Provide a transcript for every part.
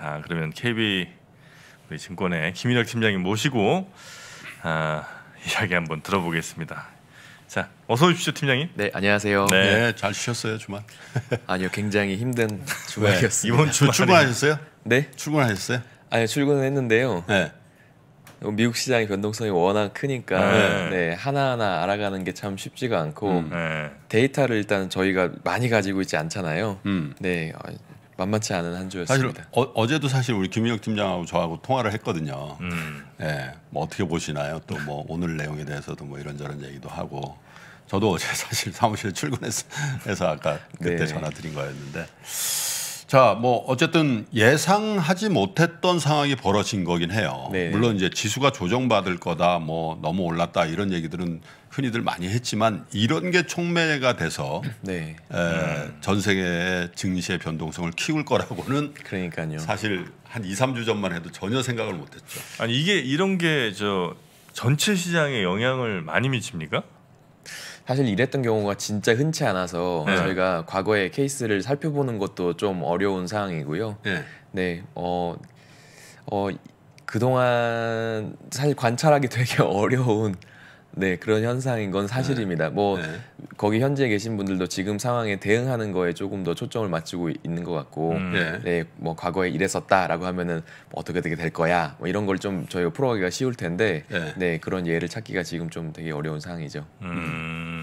자 그러면 KB 우리 증권의 김인혁 팀장님 모시고 아, 이야기 한번 들어보겠습니다. 자 어서 오십시오 팀장님. 네 안녕하세요. 네, 네 쉬셨어요 주말? 아니요 굉장히 힘든 네, 주말이었습니 이번 주 출근하셨어요? 네 출근하셨어요? 아니 출근은 했는데요. 네. 어, 미국 시장의 변동성이 워낙 크니까 네. 네, 하나하나 알아가는 게 참 쉽지가 않고 음. 네. 데이터를 일단 저희가 많이 가지고 있지 않잖아요. 음. 네 만만치 않은 한 주였습니다. 사실 어, 제도 사실 우리 김민혁 팀장하고 저하고 통화를 했거든요. 음. 네, 뭐 어떻게 보시나요? 또 뭐 오늘 내용에 대해서도 뭐 이런저런 얘기도 하고 저도 어제 사실 사무실에 출근해서 아까 그때 네. 전화 드린 거였는데 자, 뭐 어쨌든 예상하지 못했던 상황이 벌어진 거긴 해요. 네. 물론 이제 지수가 조정받을 거다, 뭐 너무 올랐다 이런 얘기들은 흔히들 많이 했지만 이런 게 촉매가 돼서 네. 에, 음. 전세계 증시의 변동성을 키울 거라고는 그러니까요. 사실 한 2, 3주 전만 해도 전혀 생각을 못 했죠. 아니 이게 이런 게 저 전체 시장에 영향을 많이 미칩니까? 사실 이랬던 경우가 진짜 흔치 않아서 네. 저희가 과거의 케이스를 살펴보는 것도 좀 어려운 상황이고요. 네. 네. 어, 어, 그동안 사실 관찰하기 되게 어려운 네 그런 현상인 건 사실입니다. 네. 뭐 네. 거기 현지에 계신 분들도 지금 상황에 대응하는 거에 조금 더 초점을 맞추고 있는 것 같고, 음. 네. 네. 뭐 과거에 이랬었다라고 하면은 뭐 어떻게 되게 될 거야, 뭐 이런 걸 좀 저희가 풀어가기가 쉬울 텐데, 네. 네. 그런 예를 찾기가 지금 좀 되게 어려운 상황이죠. 음.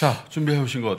자 준비해 오신 것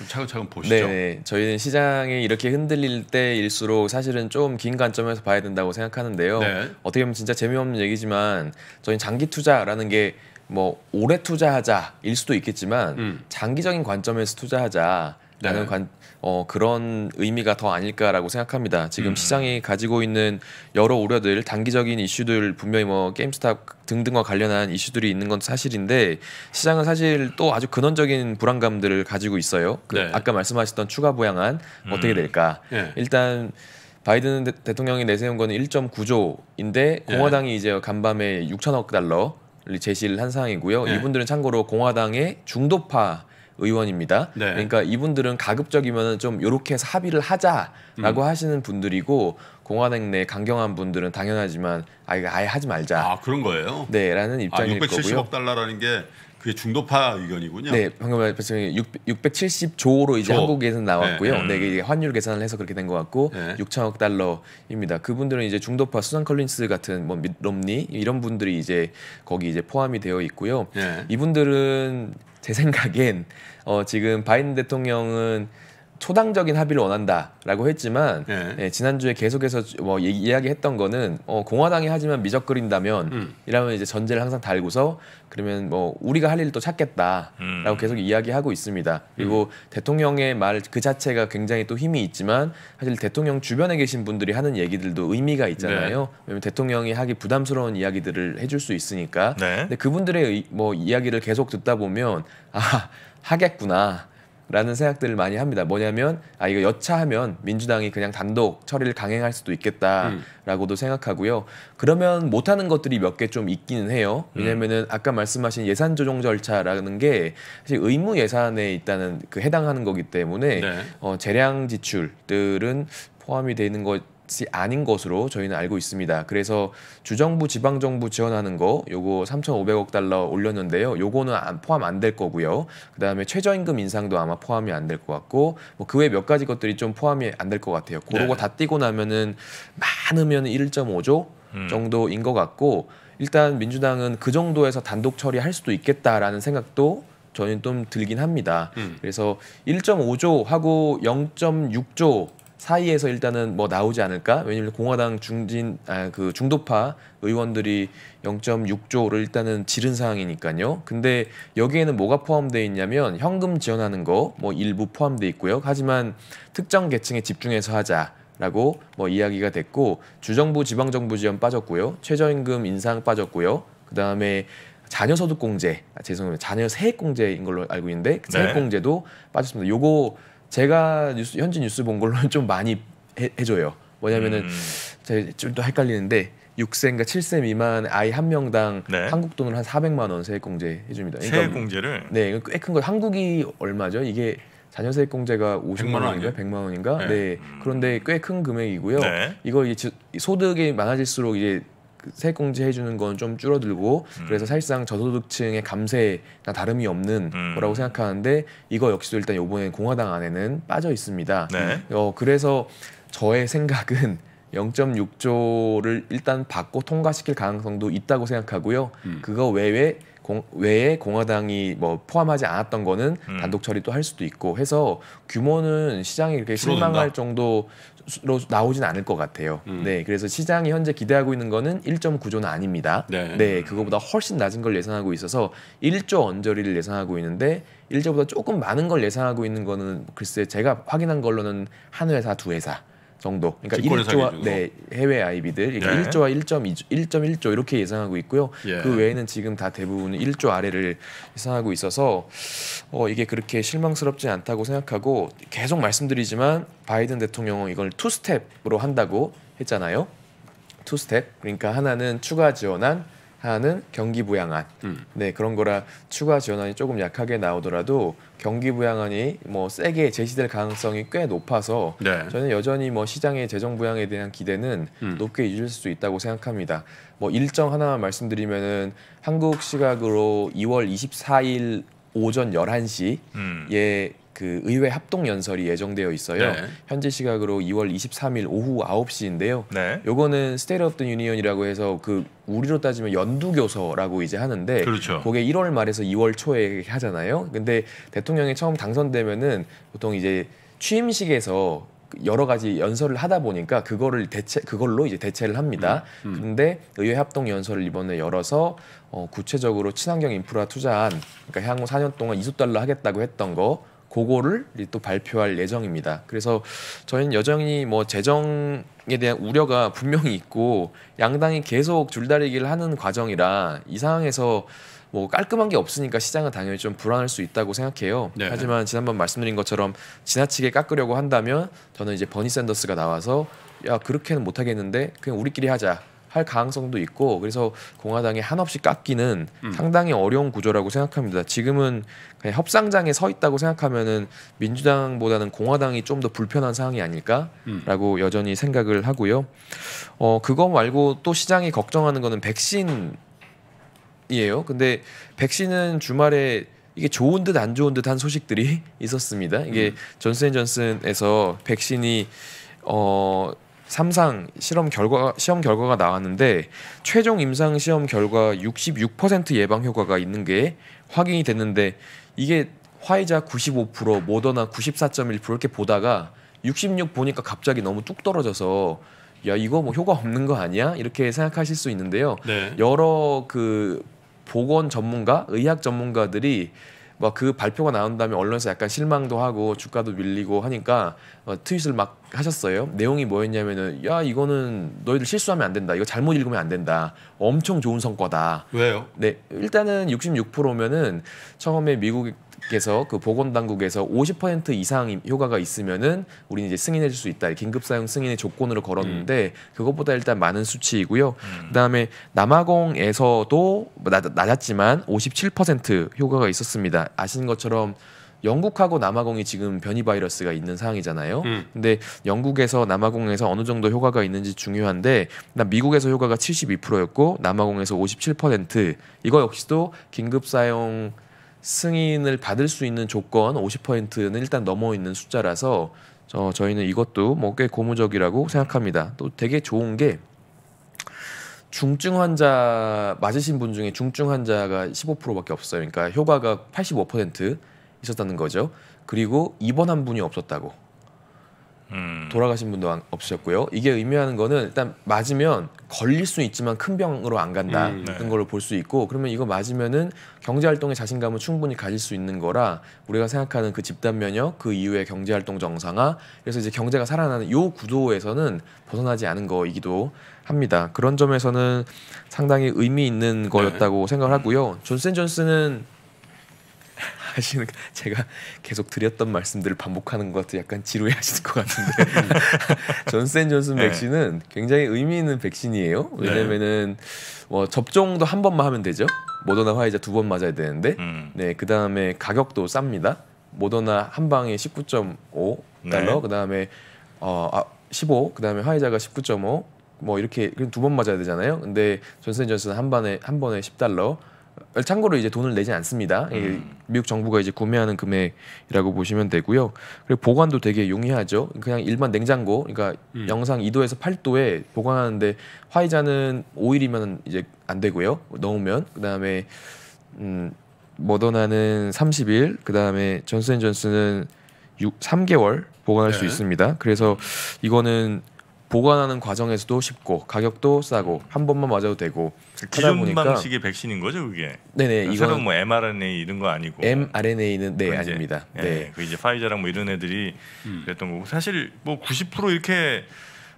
좀 차근차근 보시죠. 네, 네. 저희는 시장이 이렇게 흔들릴 때일수록 사실은 좀 긴 관점에서 봐야 된다고 생각하는데요. 네. 어떻게 보면 진짜 재미없는 얘기지만 저희 장기 투자라는 게 뭐 오래 투자하자일 수도 있겠지만 음. 장기적인 관점에서 투자하자 네. 관, 어, 그런 의미가 더 아닐까라고 생각합니다. 지금 음. 시장이 가지고 있는 여러 우려들, 단기적인 이슈들 분명히 뭐 게임스탑 등등과 관련한 이슈들이 있는 건 사실인데 시장은 사실 또 아주 근원적인 불안감들을 가지고 있어요. 그 네. 아까 말씀하셨던 추가 보양안 음. 어떻게 될까? 네. 일단 바이든 대, 통령이 내세운 거는 1.9조인데 공화당이 이제 간밤에 6천억 달러 를 제시를 한 상황이고요. 네. 이분들은 참고로 공화당의 중도파 의원입니다. 네. 그러니까 이분들은 가급적이면 좀 이렇게 합의를 하자라고 음. 하시는 분들이고 공화당 내 강경한 분들은 당연하지만 아예, 아예 하지 말자. 아 그런 거예요? 네라는 아, 입장일 아, 670억 거고요. 670억 달러라는 게 그게 중도파 의견이군요. 네, 방금 말씀드린 670조로 이제 조. 한국에서 나왔고요. 네, 네. 네, 이게 환율 계산을 해서 그렇게 된 것 같고 네. 6천억 달러입니다. 그분들은 이제 중도파 수상 컬린스 같은 뭐롬니 이런 분들이 이제 거기 이제 포함이 되어 있고요. 네. 이분들은 제 생각엔 어, 지금 바이든 대통령은 초당적인 합의를 원한다라고 했지만 네. 예, 지난주에 계속해서 뭐 얘기, 이야기했던 거는 어, 공화당이 하지만 미적거린다면 음. 이라면 이제 전제를 항상 달고서 그러면 뭐 우리가 할 일을 또 찾겠다라고 음. 계속 이야기하고 있습니다. 그리고 음. 대통령의 말 그 자체가 굉장히 또 힘이 있지만 사실 대통령 주변에 계신 분들이 하는 얘기들도 의미가 있잖아요. 네. 왜냐면 대통령이 하기 부담스러운 이야기들을 해줄 수 있으니까. 네. 근데 그분들의 뭐 이야기를 계속 듣다 보면 아 하겠구나. 라는 생각들을 많이 합니다. 뭐냐면 아 이거 여차하면 민주당이 그냥 단독 처리를 강행할 수도 있겠다라고도 음. 생각하고요. 그러면 못하는 것들이 몇 개 좀 있기는 해요. 음. 왜냐면은 아까 말씀하신 예산 조정 절차라는 게 사실 의무 예산에 있다는 그 해당하는 거기 때문에 네. 어, 재량 지출들은 포함이 되는 것. 것이 아닌 것으로 저희는 알고 있습니다. 그래서 주정부 지방정부 지원하는 거 요거 3,500억 달러 올렸는데요. 요거는 안, 포함 안 될 거고요. 그다음에 최저임금 인상도 아마 포함이 안 될 것 같고 뭐 그 외 몇 가지 것들이 좀 포함이 안 될 것 같아요. 그런 네. 다 띄고 나면은 많으면 1.5조 음. 정도인 것 같고 일단 민주당은 그 정도에서 단독 처리할 수도 있겠다라는 생각도 저는 좀 들긴 합니다. 음. 그래서 1.5조하고 0.6조 사이에서 일단은 뭐 나오지 않을까? 왜냐면 공화당 중진 아, 그 중도파 의원들이 0.6조를 일단은 지른 상황이니까요. 근데 여기에는 뭐가 포함되어 있냐면 현금 지원하는 거 뭐 일부 포함돼 있고요. 하지만 특정 계층에 집중해서 하자. 라고 뭐 이야기가 됐고 주정부 지방정부 지원 빠졌고요 최저임금 인상 빠졌고요 그 다음에 자녀소득공제 아, 죄송합니다 자녀세액공제인 걸로 알고 있는데 그 세액공제도 네. 빠졌습니다 요거 제가 뉴스, 현지 뉴스 본 걸로는 좀 많이 해, 줘요 뭐냐면은 음. 제가 좀더 헷갈리는데 6세인가 7세 미만 아이 한 명당 네. 한국 돈으로 한 400만 원 세액공제 해줍니다. 그러니까, 세액공제를? 네, 꽤 큰 거. 예요 한국이 얼마죠? 이게 자녀 세액공제가 50만 원인가 100만 원인가? 네. 네. 음. 그런데 꽤 큰 금액이고요. 네. 이거 이제 소득이 많아질수록 이제 그 세액공제 해주는 건 좀 줄어들고 음. 그래서 사실상 저소득층의 감세나 다름이 없는 음. 거라고 생각하는데 이거 역시도 일단 요번에 공화당 안에는 빠져 있습니다. 네. 어, 그래서 저의 생각은 0.6조를 일단 받고 통과시킬 가능성도 있다고 생각하고요. 음. 그거 외에 공, 외에 공화당이 뭐 포함하지 않았던 거는 음. 단독 처리 도할 수도 있고 해서 규모는 시장이 이렇게 실망할 정도로 나오진 않을 것 같아요. 음. 네, 그래서 시장이 현재 기대하고 있는 거는 1.9조는 아닙니다. 네. 네, 그거보다 훨씬 낮은 걸 예상하고 있어서 1조 언저리를 예상하고 있는데 1조보다 조금 많은 걸 예상하고 있는 거는 글쎄 제가 확인한 걸로는 한 회사, 두 회사. 정도. 그러니까 1조와 네, 해외 아이비들 그러니까 예. 1조와 1.2조, 1.1조 이렇게 예상하고 있고요. 예. 그 외에는 지금 다 대부분 1조 아래를 예상하고 있어서 어, 이게 그렇게 실망스럽지 않다고 생각하고 계속 말씀드리지만 바이든 대통령은 이걸 투 스텝으로 한다고 했잖아요. 투 스텝. 그러니까 하나는 추가 지원한 하는 경기 부양안 음. 네 그런 거라 추가 지원안이 조금 약하게 나오더라도 경기 부양안이 뭐 세게 제시될 가능성이 꽤 높아서 네. 저는 여전히 뭐 시장의 재정 부양에 대한 기대는 음. 높게 유지될 수 있다고 생각합니다. 뭐 일정 하나만 말씀드리면은 한국 시각으로 2월 24일 오전 11시에 음. 그 의회 합동 연설이 예정되어 있어요. 네. 현재 시각으로 2월 23일 오후 9시인데요. 네. 요거는 스테이트 오브 더 유니언이라고 해서 그 우리로 따지면 연두교서라고 이제 하는데 그렇죠. 그게 1월 말에서 2월 초에 하잖아요. 근데 대통령이 처음 당선되면은 보통 이제 취임식에서 여러 가지 연설을 하다 보니까 그거를 대체 그걸로 이제 대체를 합니다. 음, 음. 근데 의회 합동 연설을 이번에 열어서 어, 구체적으로 친환경 인프라 투자한 그러니까 향후 4년 동안 2조 달러 하겠다고 했던 거 그거를 또 발표할 예정입니다. 그래서 저희는 여전히 뭐 재정에 대한 우려가 분명히 있고 양당이 계속 줄다리기를 하는 과정이라 이 상황에서 뭐 깔끔한 게 없으니까 시장은 당연히 좀 불안할 수 있다고 생각해요. 네. 하지만 지난번 말씀드린 것처럼 지나치게 깎으려고 한다면 저는 이제 버니 샌더스가 나와서 야 그렇게는 못 하겠는데 그냥 우리끼리 하자. 할 가능성도 있고 그래서 공화당이 한없이 깎기는 음. 상당히 어려운 구조라고 생각합니다. 지금은 그냥 협상장에 서 있다고 생각하면은 민주당보다는 공화당이 좀 더 불편한 상황이 아닐까라고 음. 여전히 생각을 하고요. 어 그거 말고 또 시장이 걱정하는 거는 백신이에요. 근데 백신은 주말에 이게 좋은 듯 안 좋은 듯한 소식들이 있었습니다. 이게 음. 존슨 앤 존슨에서 백신이 어 삼상 실험 결과 시험 결과가 나왔는데 최종 임상 시험 결과 66% 예방 효과가 있는 게 확인이 됐는데 이게 화이자 95% 모더나 94.1% 이렇게 보다가 66 보니까 갑자기 너무 뚝 떨어져서 야 이거 뭐 효과 없는 거 아니야 이렇게 생각하실 수 있는데요. 네. 여러 그 보건 전문가, 의학 전문가들이 막그 뭐 발표가 나온 다음에 언론에서 약간 실망도 하고 주가도 밀리고 하니까 어, 트윗을 막 하셨어요. 내용이 뭐였냐면은 야 이거는 너희들 실수하면 안 된다. 이거 잘못 읽으면 안 된다. 엄청 좋은 성과다. 왜요? 네 일단은 66%면은 처음에 미국 께서 그 보건 당국에서 50% 이상 효과가 있으면은 우리는 이제 승인해 줄 수 있다. 긴급 사용 승인의 조건으로 걸었는데 음. 그것보다 일단 많은 수치이고요. 음. 그다음에 남아공에서도 낮, 낮았지만 57% 효과가 있었습니다. 아시는 것처럼 영국하고 남아공이 지금 변이 바이러스가 있는 상황이잖아요. 음. 근데 영국에서 남아공에서 어느 정도 효과가 있는지 중요한데 미국에서 효과가 72%였고 남아공에서 57% 이거 역시도 긴급 사용 승인을 받을 수 있는 조건 50%는 일단 넘어 있는 숫자라서 저 저희는 이것도 뭐 꽤 고무적이라고 생각합니다. 또 되게 좋은 게 중증 환자 맞으신 분 중에 중증 환자가 15%밖에 없어요. 그러니까 효과가 85% 있었다는 거죠. 그리고 입원한 분이 없었다고. 음. 돌아가신 분도 안, 없으셨고요. 이게 의미하는 거는 일단 맞으면 걸릴 수 있지만 큰 병으로 안 간다는 음, 네. 걸볼 수 있고 그러면 이거 맞으면은 경제 활동에자신감을 충분히 가질 수 있는 거라 우리가 생각하는 그 집단 면역 그 이후에 경제 활동 정상화 그래서 이제 경제가 살아나는 요 구도에서는 벗어나지 않은 거이기도 합니다. 그런 점에서는 상당히 의미 있는 네. 거였다고 네. 생각을 하고요. 존슨 존슨은 하시는 그 제가 계속 드렸던 말씀들을 반복하는 것 같아 약간 지루해 하실것 같은데 존슨 존슨 네. 백신은 굉장히 의미 있는 백신이에요 네. 왜냐면은 뭐 접종도 한 번만 하면 되죠 모더나 화이자 두 번 맞아야 되는데 음. 네 그다음에 가격도 쌉니다 모더나 한 방에 19.5 달러 네. 그다음에 어아 15, 그다음에 화이자가 19.5, 뭐 이렇게 두번 맞아야 되잖아요. 근데 존슨 존슨 한 번에 한 번에 10달러, 어, 참고로 이제 돈을 내지 않습니다. 음. 미국 정부가 이제 구매하는 금액이라고 보시면 되고요. 그리고 보관도 되게 용이하죠. 그냥 일반 냉장고, 그러니까 음. 영상 2도에서 8도에 보관하는데 화이자는 5일이면 이제 안 되고요. 넣으면 그다음에 음, 머더나는 30일, 그다음에 전스앤전스는 6, 3개월 보관할 네. 수 있습니다. 그래서 이거는 보관하는 과정에서도 쉽고 가격도 싸고 한 번만 맞아도 되고 그 기존 보니까 방식의 백신인 거죠 그게 네네 이건 뭐 mRNA 이런 거 아니고 mRNA는 네 그 이제, 아닙니다 네그 예, 네. 그 이제 파이자랑 뭐 이런 애들이 음. 그랬던 거고 사실 뭐 90% 이렇게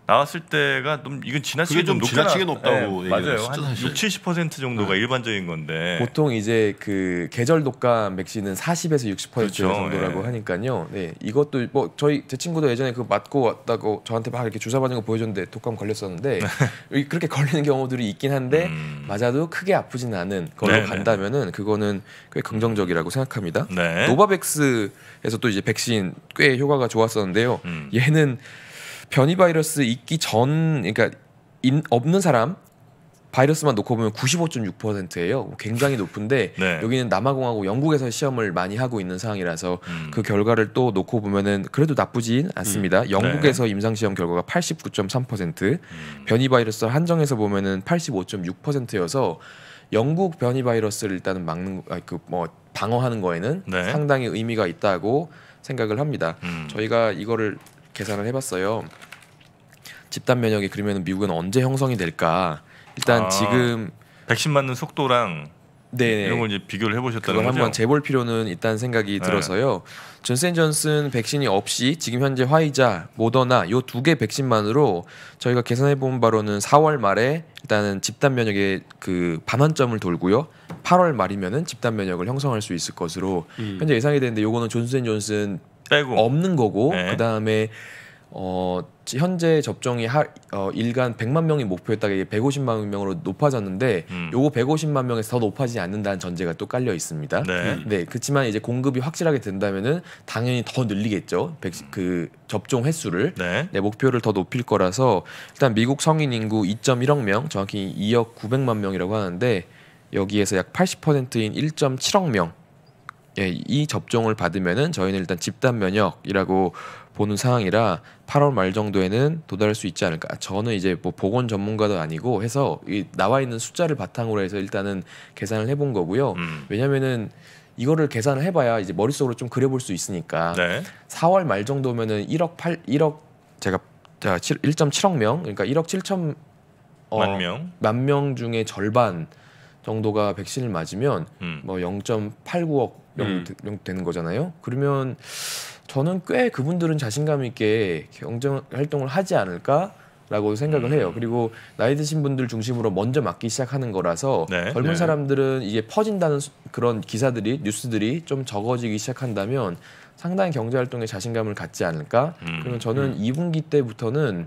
나왔을 때가 좀 이건 지나치게 좀, 좀 지나치게 높다고 네, 맞아요. 한 6, 70% 정도가 네. 일반적인 건데 보통 이제 그 계절 독감 백신은 40에서 60% 그렇죠. 정도라고 네. 하니까요. 네, 이것도 뭐 저희 제 친구도 예전에 그 맞고 왔다고 저한테 막 이렇게 주사 맞는 거 보여줬는데 독감 걸렸었는데 그렇게 걸리는 경우들이 있긴 한데 음... 맞아도 크게 아프지는 않은 걸로 간다면은 그거는 꽤 긍정적이라고 생각합니다. 네. 노바백스에서 또 이제 백신 꽤 효과가 좋았었는데요. 음. 얘는 변이 바이러스 있기 전 그러니까 인, 없는 사람 바이러스만 놓고 보면 95.6%예요. 굉장히 높은데 네. 여기는 남아공하고 영국에서 시험을 많이 하고 있는 상황이라서 음. 그 결과를 또 놓고 보면은 그래도 나쁘진 않습니다. 음. 영국에서 네. 임상 시험 결과가 89.3% 음. 변이 바이러스 한정해서 보면은 85.6%여서 영국 변이 바이러스를 일단은 막는 아, 그뭐 방어하는 거에는 네. 상당히 의미가 있다고 생각을 합니다. 음. 저희가 이거를 계산을 해봤어요. 집단 면역이 그러면 미국은 언제 형성이 될까? 일단 아, 지금 백신 맞는 속도랑 네네. 이런 걸 이제 비교를 해보셨다는 거죠? 한번 재볼 필요는 있다는 생각이 네. 들어서요. 존슨존슨 백신이 없이 지금 현재 화이자, 모더나 요 두 개 백신만으로 저희가 계산해 본 바로는 4월 말에 일단은 집단 면역의 그 반환점을 돌고요. 8월 말이면은 집단 면역을 형성할 수 있을 것으로 음. 현재 예상이 되는데 요거는 존슨존슨 빼고. 없는 거고 네. 그다음에 어 현재 접종이 하, 어, 일간 100만 명이 목표였다가 이게 150만 명으로 높아졌는데 음. 요거 150만 명에서 더 높아지지 않는다는 전제가 또 깔려 있습니다. 네. 네, 네 그렇지만 이제 공급이 확실하게 된다면은 당연히 더 늘리겠죠. 백신, 음. 그 접종 횟수를 네. 네. 목표를 더 높일 거라서 일단 미국 성인 인구 2.1억 명, 정확히 2억 900만 명이라고 하는데 여기에서 약 80%인 1.7억 명 예, 이 접종을 받으면은 저희는 일단 집단 면역이라고 보는 상황이라 8월 말 정도에는 도달할 수 있지 않을까. 저는 이제 뭐 보건 전문가도 아니고 해서 이 나와 있는 숫자를 바탕으로 해서 일단은 계산을 해본 거고요. 음. 왜냐면은 이거를 계산을 해봐야 이제 머릿속으로 좀 그려볼 수 있으니까 네. 4월 말 정도면은 1억 8 1억 제가 1.7억 명 그러니까 1억 7천 어, 만 명. 만 명 중에 절반 정도가 백신을 맞으면 음. 뭐 0.89억 영국되는 음. 거잖아요. 그러면 저는 꽤 그분들은 자신감 있게 경쟁 활동을 하지 않을까 라고 생각을 음. 해요. 그리고 나이 드신 분들 중심으로 먼저 맞기 시작하는 거라서 네, 젊은 네. 사람들은 이제 퍼진다는 그런 기사들이 뉴스들이 좀 적어지기 시작한다면 상당히 경제 활동에 자신감을 갖지 않을까? 음. 그러면 저는 음. 2분기 때부터는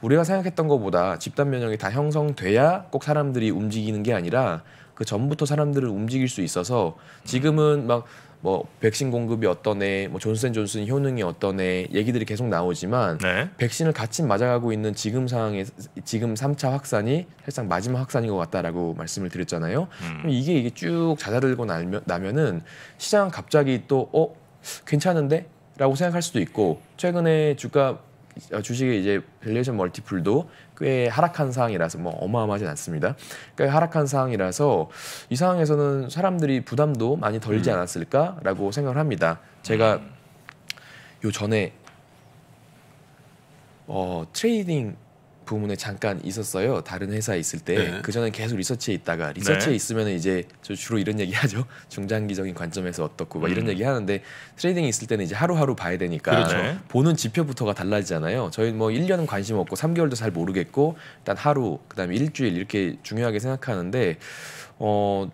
우리가 생각했던 것보다 집단 면역이 다 형성돼야 꼭 사람들이 움직이는 게 아니라 그 전부터 사람들을 움직일 수 있어서 지금은 막 뭐 백신 공급이 어떠네, 뭐 존슨존슨 효능이 어떠네 얘기들이 계속 나오지만 네. 백신을 같이 맞아가고 있는 지금 상황에 지금 3차 확산이 사실상 마지막 확산인 것 같다라고 말씀을 드렸잖아요. 음. 이게 이게 쭉 잦아들고 나면, 나면은 시장 갑자기 또 어 괜찮은데라고 생각할 수도 있고 최근에 주가 주식의 이제 밸리에이션 멀티플도 꽤 하락한 상황이라서 뭐어마어마하지 않습니다. 그 하락한 상황이라서 이 상황에서는 사람들이 부담도 많이 덜지 음. 않았을까라고 생각을 합니다. 제가 음. 요 전에 어 트레이딩 부문에 잠깐 있었어요. 다른 회사에 있을 때 네. 그전에 계속 리서치에 있다가 리서치에 네. 있으면 이제 저 주로 이런 얘기 하죠. 중장기적인 관점에서 어떻고 막 음. 이런 얘기 하는데 트레이딩 있을 때는 이제 하루하루 봐야 되니까 그렇죠. 네. 보는 지표부터가 달라지잖아요. 저희 는뭐 1년은 관심 없고 3개월도 잘 모르겠고 일단 하루 그다음에 일주일 이렇게 중요하게 생각하는데 어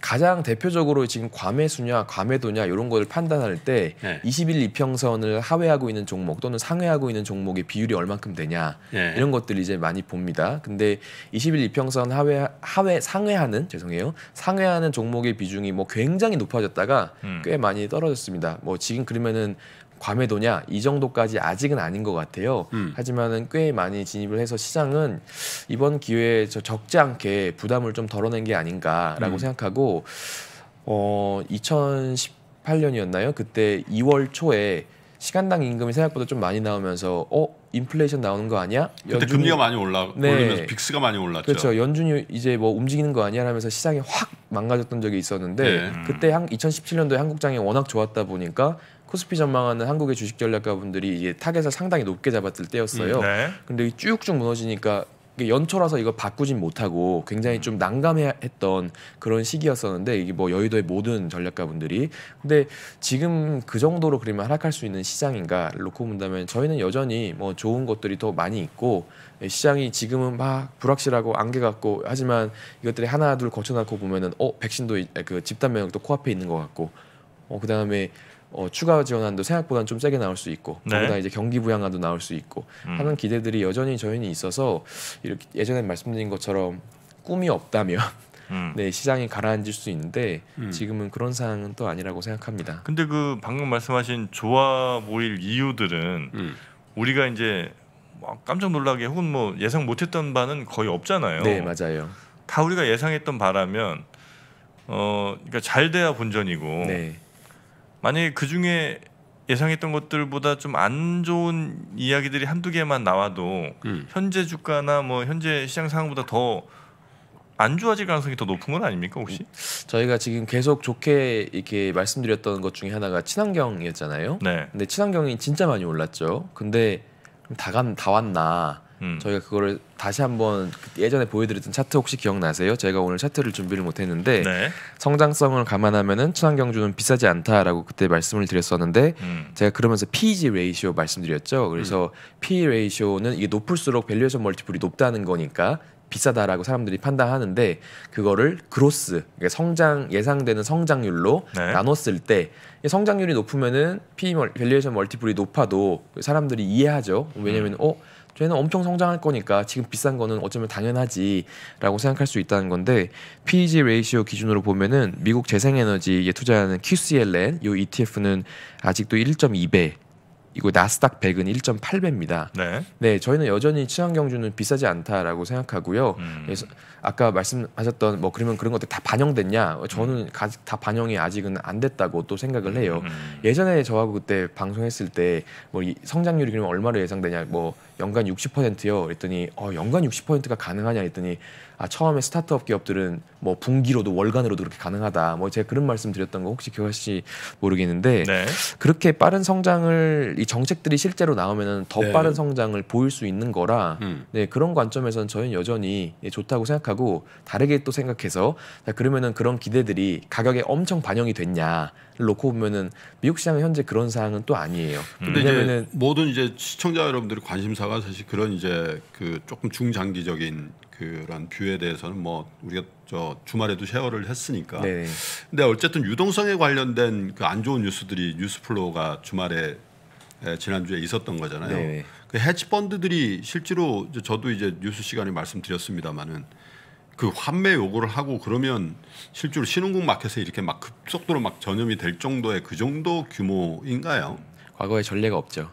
가장 대표적으로 지금 과매수냐 과매도냐 이런 것을 판단할 때 네. 21 이평선을 하회하고 있는 종목 또는 상회하고 있는 종목의 비율이 얼만큼 되냐 네. 이런 것들 이제 많이 봅니다. 근데 21 이평선 하회 하회 상회하는 죄송해요 상회하는 종목의 비중이 뭐 굉장히 높아졌다가 음. 꽤 많이 떨어졌습니다. 뭐 지금 그러면은 과매도냐 이 정도까지 아직은 아닌 것 같아요. 음. 하지만은 꽤 많이 진입을 해서 시장은 이번 기회에 저 적지 않게 부담을 좀 덜어낸 게 아닌가라고 음. 생각하고 어 2018년이었나요? 그때 2월 초에 시간당 임금이 생각보다 좀 많이 나오면서 어 인플레이션 나오는 거 아니야? 연준이, 금리가 많이 올라 네. 오르면서 빅스가 많이 올랐죠. 그렇죠. 연준이 이제 뭐 움직이는 거 아니야? 하면서 시장이 확 망가졌던 적이 있었는데 네. 음. 그때 한 2017년도에 한국 장이 워낙 좋았다 보니까 코스피 전망하는 한국의 주식 전략가분들이 이게 타겟을 상당히 높게 잡았을 때였어요. 음, 네. 근데 쭉쭉 무너지니까 연초라서 이거 바꾸진 못하고 굉장히 음. 좀 난감했던 해 그런 시기였었는데 이게 뭐 여의도의 모든 전략가분들이 근데 지금 그 정도로 그러면 하락할 수 있는 시장인가 놓고 본다면 저희는 여전히 뭐 좋은 것들이 더 많이 있고 시장이 지금은 막 불확실하고 안개 같고 하지만 이것들이 하나 둘 거쳐놓고 보면은 어 백신도 그 집단 면역도 코앞에 있는 것 같고 어 그다음에 어, 추가 지원안도 생각보다는 좀 세게 나올 수 있고 네. 거기다 이제 경기 부양안도 나올 수 있고 음. 하는 기대들이 여전히 저희는 있어서 이렇게 예전에 말씀드린 것처럼 꿈이 없다면 음. 네 시장이 가라앉을 수 있는데 음. 지금은 그런 상황은 또 아니라고 생각합니다. 근데 그 방금 말씀하신 조합 모일 이유들은 음. 우리가 이제 막 뭐 깜짝 놀라게 혹은 뭐 예상 못했던 바는 거의 없잖아요. 네 맞아요. 다 우리가 예상했던 바라면 어 그러니까 잘 돼야 본전이고. 네. 만약에 그 중에 예상했던 것들보다 좀 안 좋은 이야기들이 한두 개만 나와도 음. 현재 주가나 뭐 현재 시장 상황보다 더 안 좋아질 가능성이 더 높은 건 아닙니까 혹시? 저희가 지금 계속 좋게 이렇게 말씀드렸던 것 중에 하나가 친환경이었잖아요. 네. 근데 친환경이 진짜 많이 올랐죠. 근데 다감 다 왔나? 음. 저희가 그거를 다시 한번 예전에 보여드렸던 차트 혹시 기억나세요? 제가 오늘 차트를 준비를 못했는데 네. 성장성을 감안하면은 친환경주는 비싸지 않다라고 그때 말씀을 드렸었는데 음. 제가 그러면서 PEG 레이시오 말씀드렸죠. 그래서 음. PE 레이시오는 이게 높을수록 밸류에이션 멀티플이 높다는 거니까 비싸다라고 사람들이 판단하는데 그거를 그로스 그러니까 성장 예상되는 성장률로 네. 나눴을 때 성장률이 높으면은 PE 밸류에이션 멀티플이 높아도 사람들이 이해하죠. 왜냐면 음. 어 저희는 엄청 성장할 거니까 지금 비싼 거는 어쩌면 당연하지라고 생각할 수 있다는 건데 PEG 레이시오 기준으로 보면은 미국 재생에너지에 투자하는 QCLN 요 ETF는 아직도 1.2배 이거 나스닥 100은 1.8배입니다. 네. 네, 저희는 여전히 친환경주는 비싸지 않다라고 생각하고요. 음. 그래서 아까 말씀하셨던 뭐 그러면 그런 것들 다 반영됐냐? 저는 음. 다 반영이 아직은 안 됐다고 또 생각을 해요. 음. 예전에 저하고 그때 방송했을 때 뭐 성장률이 그러면 얼마로 예상되냐? 뭐 연간 60%요. 그랬더니 어, 연간 60%가 가능하냐 했더니 아, 처음에 스타트업 기업들은 뭐 분기로도 월간으로도 그렇게 가능하다. 뭐 제가 그런 말씀 드렸던 거 혹시 기억하실지 모르겠는데 네. 그렇게 빠른 성장을 이 정책들이 실제로 나오면은 더 네. 빠른 성장을 보일 수 있는 거라 음. 네, 그런 관점에서는 저희는 여전히 예, 좋다고 생각하고 다르게 또 생각해서 자, 그러면은 그런 기대들이 가격에 엄청 반영이 됐냐 놓고 보면은 미국 시장은 현재 그런 사황은또 아니에요. 근데 이제 모든 이제 시청자 여러분들의 관심사가 사실 그런 이제 그 조금 중장기적인 그런 뷰에 대해서는 뭐 우리가 저 주말에도 쉐어를 했으니까. 네 근데 어쨌든 유동성에 관련된 그 안 좋은 뉴스들이 뉴스플로우가 주말에 지난주에 있었던 거잖아요. 네그해치펀드들이 실제로 저도 이제 뉴스 시간에 말씀드렸습니다마는 그 환매 요구를 하고 그러면 실제로 신흥국 마켓에 이렇게 막 급속도로 막 전염이 될 정도의 그 정도 규모인가요? 과거에 전례가 없죠.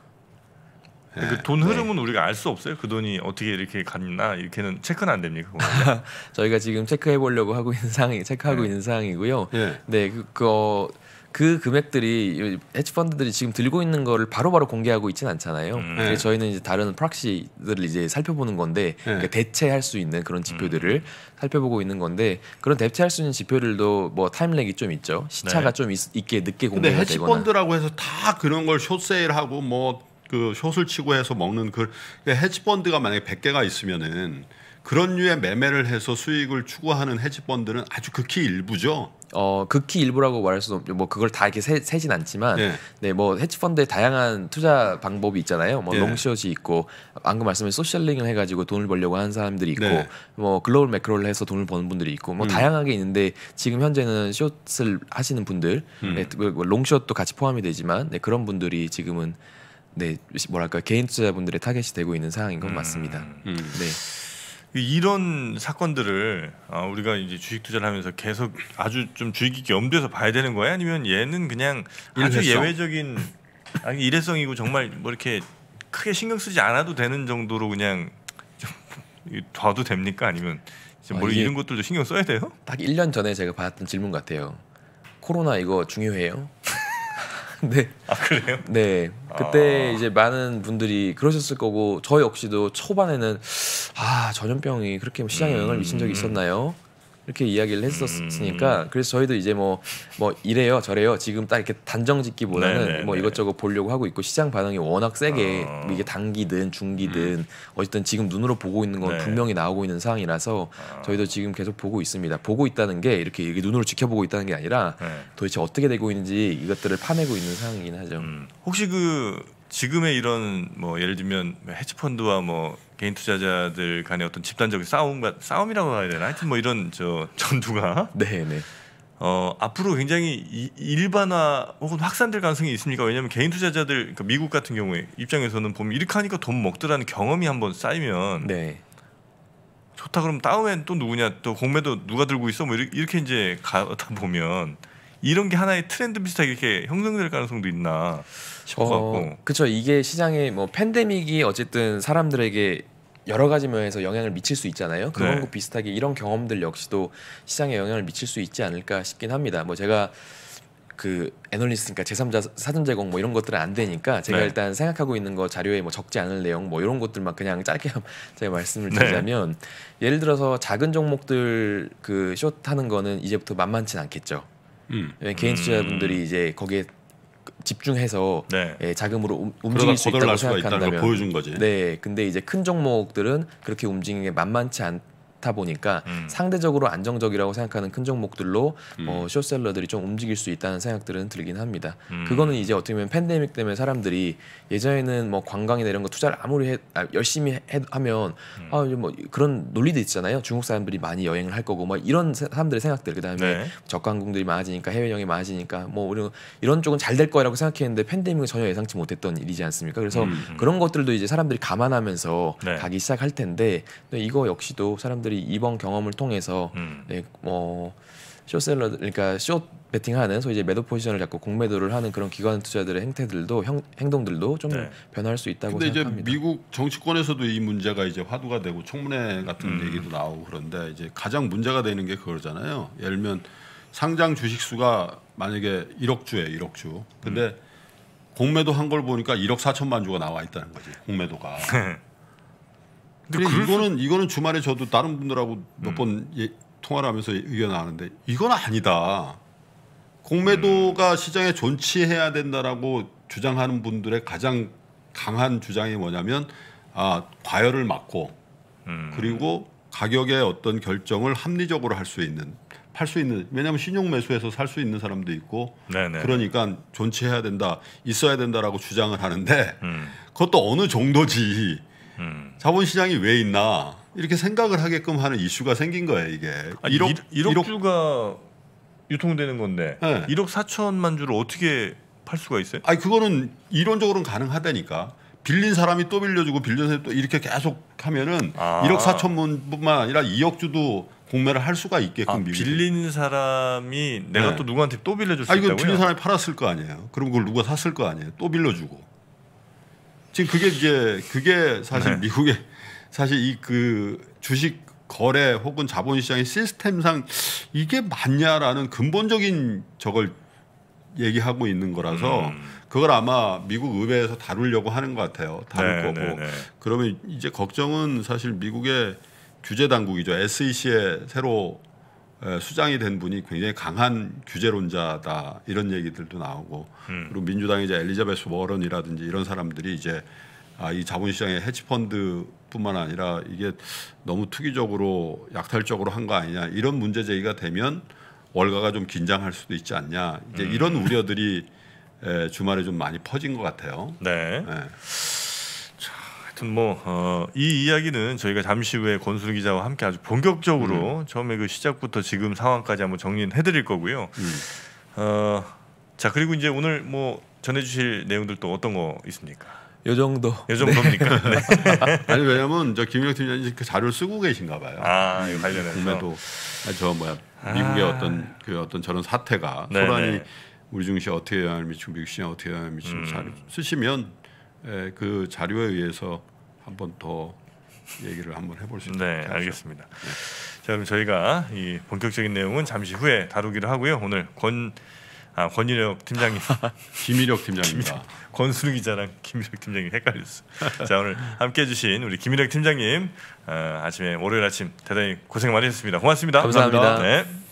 그 예. 네. 그돈 흐름은 네. 우리가 알 수 없어요. 그 돈이 어떻게 이렇게 갔나 이렇게는 체크는 안 됩니까? 저희가 지금 체크해 보려고 하고 있는 상황이 체크하고 네. 있는 상황이고요. 예. 네, 그, 그거 그 금액들이 헤지펀드들이 지금 들고 있는 거를 바로바로 공개하고 있지는 않잖아요. 음. 그 저희는 이제 다른 프락시들을 이제 살펴보는 건데 네. 그러니까 대체할 수 있는 그런 지표들을 음. 살펴보고 있는 건데 그런 대체할 수 있는 지표들도 뭐 타임렉이 좀 있죠. 시차가 네. 좀 있, 있게 늦게 공개가 근데 되거나. 헤지펀드라고 해서 다 그런 걸쇼세일하고뭐그 쇼슬 치고 해서 먹는 그 그러니까 헤지펀드가 만약에 100개가 있으면은 그런 류의 매매를 해서 수익을 추구하는 헤지펀드는 아주 극히 일부죠. 어 극히 일부라고 말할 수는 없죠. 뭐 그걸 다 이렇게 세, 세진 않지만 네. 네. 뭐 헤지펀드의 다양한 투자 방법이 있잖아요. 뭐 네. 롱숏이 있고 방금 말씀하신 소셜링을 해 가지고 돈을 벌려고 하는 사람들이 있고 네. 뭐 글로벌 매크로를 해서 돈을 버는 분들이 있고 뭐 음. 다양하게 있는데 지금 현재는 숏을 하시는 분들 음. 네, 그 뭐 롱숏도 같이 포함이 되지만 네, 그런 분들이 지금은 네 뭐랄까 개인 투자분들의 타겟이 되고 있는 상황인 건 음. 맞습니다. 음. 네. 이런 사건들을 어, 우리가 이제 주식 투자를 하면서 계속 아주 좀 주의 깊게 염두에서 봐야 되는 거예요? 아니면 얘는 그냥 아주 일회성? 예외적인 아니 일회성이고 정말 뭐 이렇게 크게 신경 쓰지 않아도 되는 정도로 그냥 좀 봐도 됩니까? 아니면 지금 뭐 아, 이런 것들도 신경 써야 돼요? 딱 1년 전에 제가 받았던 질문 같아요. 코로나 이거 중요해요? 네. 아 그래요? 네. 그때 아... 이제 많은 분들이 그러셨을 거고 저 역시도 초반에는 아 전염병이 그렇게 뭐 시장에 영향을 미친 적이 음. 있었나요? 이렇게 이야기를 했었으니까 음. 그래서 저희도 이제 뭐뭐 뭐 이래요 저래요 지금 딱 이렇게 단정짓기보다는 네네네. 뭐 네. 이것저것 보려고 하고 있고 시장 반응이 워낙 세게 어. 뭐 이게 단기든 중기든 음. 어쨌든 지금 눈으로 보고 있는 건 네. 분명히 나오고 있는 상황이라서 어. 저희도 지금 계속 보고 있습니다 보고 있다는 게 이렇게, 이렇게 눈으로 지켜보고 있다는 게 아니라 네. 도대체 어떻게 되고 있는지 이것들을 파내고 있는 상황이긴 하죠 음. 혹시 그 지금의 이런 뭐 예를 들면 뭐 헤지펀드와 뭐 개인 투자자들 간의 어떤 집단적인 싸움 싸움이라고 해야 되나 하여튼 뭐 이런 저 전투가 네네 네. 어 앞으로 굉장히 이, 일반화 혹은 확산될 가능성이 있습니까 왜냐하면 개인 투자자들 그러니까 미국 같은 경우에 입장에서는 보면 이렇게 하니까 돈 먹더라는 경험이 한번 쌓이면 네. 좋다 그럼 다음엔 또 누구냐 또 공매도 누가 들고 있어 뭐 이렇게 이제 가다 보면 이런 게 하나의 트렌드 비슷하게 이렇게 형성될 가능성도 있나 싶어 갖고. 어, 그렇죠. 이게 시장에뭐 팬데믹이 어쨌든 사람들에게 여러 가지 면에서 영향을 미칠 수 있잖아요. 그런 네. 거 비슷하게 이런 경험들 역시도 시장에 영향을 미칠 수 있지 않을까 싶긴 합니다. 뭐 제가 그 애널리스트니까 그러니까 제3자 사전 제공 뭐 이런 것들은 안 되니까 제가 네. 일단 생각하고 있는 거 자료에 뭐 적지 않을 내용 뭐 이런 것들만 그냥 짧게 제가 말씀을 네. 드리자면 네. 예를 들어서 작은 종목들 그 쇼트 하는 거는 이제부터 만만치 않겠죠. 음. 예, 개인 투자자분들이 음. 이제 거기에 집중해서 네. 예, 자금으로 움직일 수 있다고 생각한다면 보여준 거지. 네, 근데 이제 큰 종목들은 그렇게 움직이는 게 만만치 않, 같아 보니까 음. 상대적으로 안정적이라고 생각하는 큰 종목들로 음. 어, 쇼셀러들이 좀 움직일 수 있다는 생각들은 들긴 합니다. 음. 그거는 이제 어떻게 보면 팬데믹 때문에 사람들이 예전에는 뭐 관광이나 이런 거 투자를 아무리 해, 아, 열심히 해, 하면 음. 아, 뭐 그런 논리도 있잖아요. 중국 사람들이 많이 여행을 할 거고 뭐 이런 사, 람들의 생각들 그다음에 네. 저가항공들이 많아지니까 해외여행이 많아지니까 뭐 이런 이런 쪽은 잘 될 거라고 생각했는데 팬데믹은 전혀 예상치 못했던 일이지 않습니까? 그래서 음, 음. 그런 것들도 이제 사람들이 감안하면서 네. 가기 시작할 텐데 이거 역시도 사람들이 사람들이 이번 경험을 통해서 음. 네, 뭐 쇼셀러 그러니까 쇼배팅하는 소위 이제 매도 포지션을 잡고 공매도를 하는 그런 기관 투자들의 행태들도 형, 행동들도 좀 네. 변화할 수 있다고 근데 생각합니다. 이제 미국 정치권에서도 이 문제가 이제 화두가 되고 청문회 같은 음. 얘기도 나오고 그런데 이제 가장 문제가 되는 게 그거잖아요. 예를 들면 상장 주식 수가 만약에 1억 주에 1억 주. 근데 음. 공매도 한 걸 보니까 1억 4천만 주가 나와 있다는 거지. 공매도가. 근데 그 이거는 수... 이거는 주말에 저도 다른 분들하고 음. 몇번 예, 통화를 하면서 의견 을하는데 이건 아니다. 공매도가 음. 시장에 존치해야 된다라고 주장하는 분들의 가장 강한 주장이 뭐냐면 아 과열을 막고 음. 그리고 가격의 어떤 결정을 합리적으로 할 수 있는 팔 수 있는 왜냐하면 신용 매수해서 살 수 있는 사람도 있고 네네. 그러니까 존치해야 된다 있어야 된다라고 주장을 하는데 음. 그것도 어느 정도지 음. 자본시장이 왜 있나 이렇게 생각을 하게끔 하는 이슈가 생긴 거예요 이게. 아, 1억, 1억, 1억 주가 유통되는 건데 네. 1억 4천만 주를 어떻게 팔 수가 있어요? 아니 그거는 이론적으로는 가능하다니까. 빌린 사람이 또 빌려주고 빌린 사람이 또 이렇게 계속 하면은 아. 1억 4천만뿐만 아니라 2억 주도 공매를 할 수가 있게끔 아, 빌린 사람이 내가 네. 또 누구한테 또 빌려줄 수 아, 이거 있다고요? 빌린 사람이 팔았을 거 아니에요. 그럼 그걸 누가 샀을 거 아니에요. 또 빌려주고. 지금 그게 이제 그게 사실 네. 미국의 사실 이 그 주식 거래 혹은 자본시장의 시스템상 이게 맞냐라는 근본적인 저걸 얘기하고 있는 거라서 음. 그걸 아마 미국 의회에서 다루려고 하는 것 같아요. 다룰 네, 거고 네, 네. 그러면 이제 걱정은 사실 미국의 규제 당국이죠 SEC의 새로 예, 수장이 된 분이 굉장히 강한 규제론자다 이런 얘기들도 나오고 음. 그리고 민주당의 이제 엘리자베스 워런이라든지 이런 사람들이 이제 아, 이 자본시장의 해치펀드뿐만 아니라 이게 너무 투기적으로 약탈적으로 한 거 아니냐 이런 문제 제기가 되면 월가가 좀 긴장할 수도 있지 않냐 이제 음. 이런 우려들이 에, 예, 주말에 좀 많이 퍼진 것 같아요. 네. 네. 하여튼 뭐이 어, 이야기는 저희가 잠시 후에 권순 기자와 함께 아주 본격적으로 음. 처음에 그 시작부터 지금 상황까지 한번 정리해 드릴 거고요. 음. 어, 자 그리고 이제 오늘 뭐 전해주실 내용들 또 어떤 거 있습니까? 요 정도. 요 정도입니까? 네. 네. 아니 왜냐면 저 김영 팀장님 그 자료를 쓰고 계신가 봐요. 아 음, 관련해서. 그럼도저 뭐야 미국의 아. 어떤 그 어떤 저런 사태가 네, 소란이 네. 우리 중시 어떻게 영향을 미치고 미국 시장 어떻게 영향을 미치는 자료 음. 쓰시면 예, 그 자료에 의해서 한 번 더 얘기를 한번 해볼 수 있는 네, 알겠습니다. 네. 자, 그럼 저희가 이 본격적인 내용은 잠시 후에 다루기로 하고요. 오늘 권 아, 권일혁 팀장님, 김일혁 팀장입니다. 권순우 기자랑 김일혁 팀장님 헷갈렸어. 자, 오늘 함께해 주신 우리 김일혁 팀장님 어, 아침에 월요일 아침 대단히 고생 많이 했습니다. 고맙습니다. 감사합니다. 감사합니다. 네.